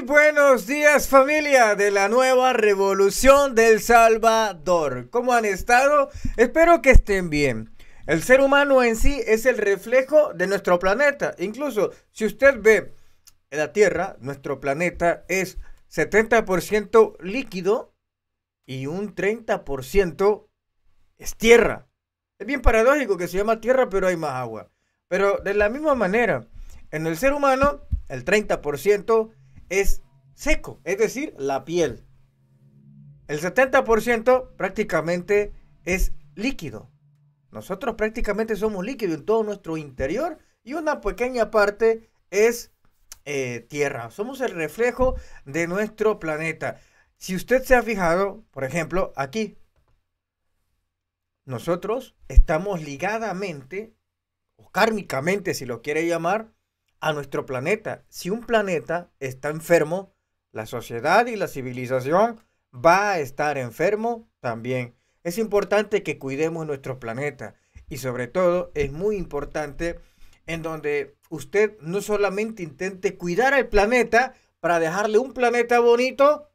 buenos días familia de la nueva revolución del Salvador. ¿Cómo han estado? Espero que estén bien. El ser humano en sí es el reflejo de nuestro planeta. Incluso si usted ve la Tierra, nuestro planeta es 70% líquido y un 30% es tierra. Es bien paradójico que se llama tierra pero hay más agua. Pero de la misma manera, en el ser humano el 30% es seco, es decir, la piel. El 70% prácticamente es líquido. Nosotros prácticamente somos líquido en todo nuestro interior y una pequeña parte es eh, tierra. Somos el reflejo de nuestro planeta. Si usted se ha fijado, por ejemplo, aquí, nosotros estamos ligadamente o kármicamente, si lo quiere llamar, a nuestro planeta. Si un planeta está enfermo, la sociedad y la civilización va a estar enfermo también. Es importante que cuidemos nuestro planeta y sobre todo es muy importante en donde usted no solamente intente cuidar al planeta para dejarle un planeta bonito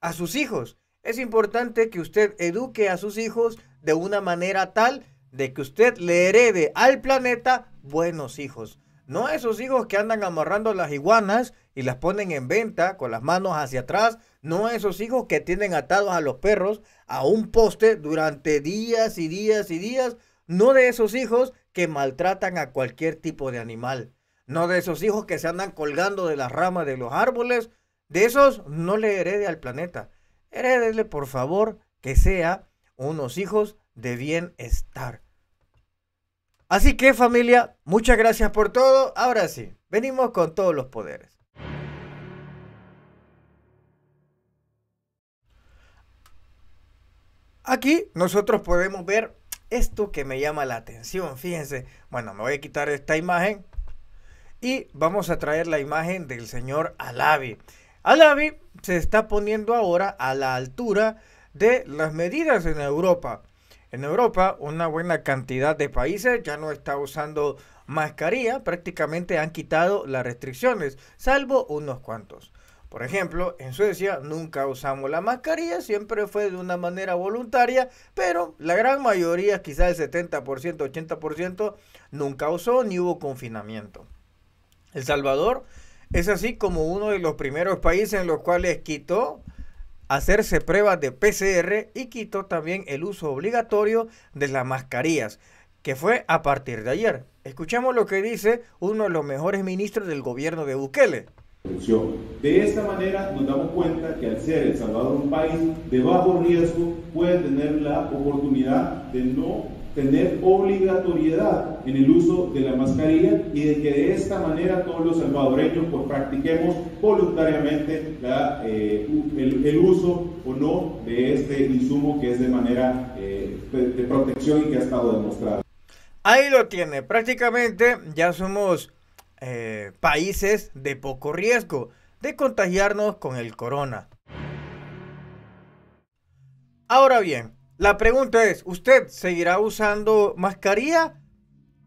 a sus hijos. Es importante que usted eduque a sus hijos de una manera tal de que usted le herede al planeta buenos hijos. No a esos hijos que andan amarrando las iguanas y las ponen en venta con las manos hacia atrás. No a esos hijos que tienen atados a los perros a un poste durante días y días y días. No de esos hijos que maltratan a cualquier tipo de animal. No de esos hijos que se andan colgando de las ramas de los árboles. De esos no le herede al planeta. Heredele, por favor, que sea unos hijos de bienestar. Así que familia, muchas gracias por todo. Ahora sí, venimos con todos los poderes. Aquí nosotros podemos ver esto que me llama la atención. Fíjense, bueno, me voy a quitar esta imagen y vamos a traer la imagen del señor Alavi. Alavi se está poniendo ahora a la altura de las medidas en Europa. En Europa, una buena cantidad de países ya no está usando mascarilla, prácticamente han quitado las restricciones, salvo unos cuantos. Por ejemplo, en Suecia nunca usamos la mascarilla, siempre fue de una manera voluntaria, pero la gran mayoría, quizás el 70%, 80%, nunca usó ni hubo confinamiento. El Salvador es así como uno de los primeros países en los cuales quitó hacerse pruebas de PCR y quitó también el uso obligatorio de las mascarillas, que fue a partir de ayer. Escuchemos lo que dice uno de los mejores ministros del gobierno de Bukele. De esta manera nos damos cuenta que al ser El Salvador un país de bajo riesgo puede tener la oportunidad de no tener obligatoriedad en el uso de la mascarilla y de que de esta manera todos los salvadoreños pues, practiquemos voluntariamente la, eh, el, uso o no de este insumo que es de manera eh, de protección y que ha estado demostrado. Ahí lo tiene, prácticamente ya somos eh, países de poco riesgo de contagiarnos con el corona. Ahora bien, la pregunta es, ¿usted seguirá usando mascarilla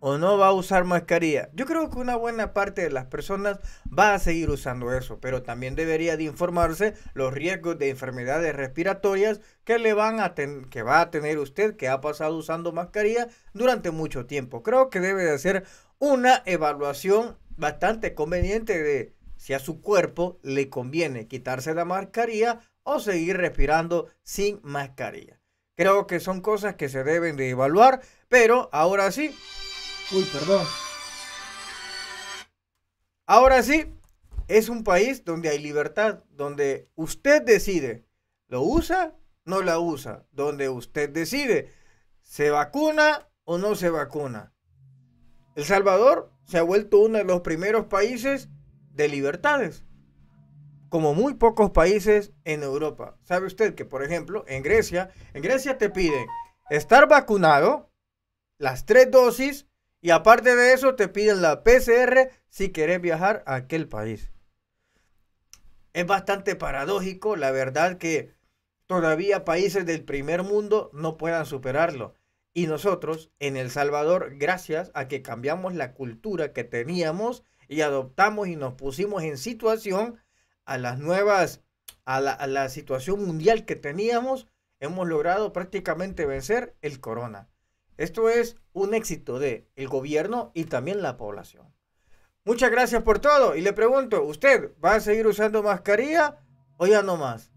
o no va a usar mascarilla? Yo creo que una buena parte de las personas va a seguir usando eso, pero también debería de informarse los riesgos de enfermedades respiratorias que le va a tener usted que ha pasado usando mascarilla durante mucho tiempo. Creo que debe de hacer una evaluación bastante conveniente de si a su cuerpo le conviene quitarse la mascarilla o seguir respirando sin mascarilla. Creo que son cosas que se deben de evaluar, pero ahora sí. Uy, perdón. Ahora sí, es un país donde hay libertad, donde usted decide, ¿lo usa? No la usa, donde usted decide, ¿se vacuna o no se vacuna? El Salvador se ha vuelto uno de los primeros países de libertades como muy pocos países en Europa. ¿Sabe usted que, por ejemplo, en Grecia, en Grecia te piden estar vacunado, las tres dosis, y aparte de eso te piden la PCR si querés viajar a aquel país. Es bastante paradójico, la verdad, que todavía países del primer mundo no puedan superarlo. Y nosotros, en El Salvador, gracias a que cambiamos la cultura que teníamos y adoptamos y nos pusimos en situación a las nuevas, a la, situación mundial que teníamos, hemos logrado prácticamente vencer el corona. Esto es un éxito de el gobierno y también la población. Muchas gracias por todo y le pregunto, ¿usted va a seguir usando mascarilla o ya no más?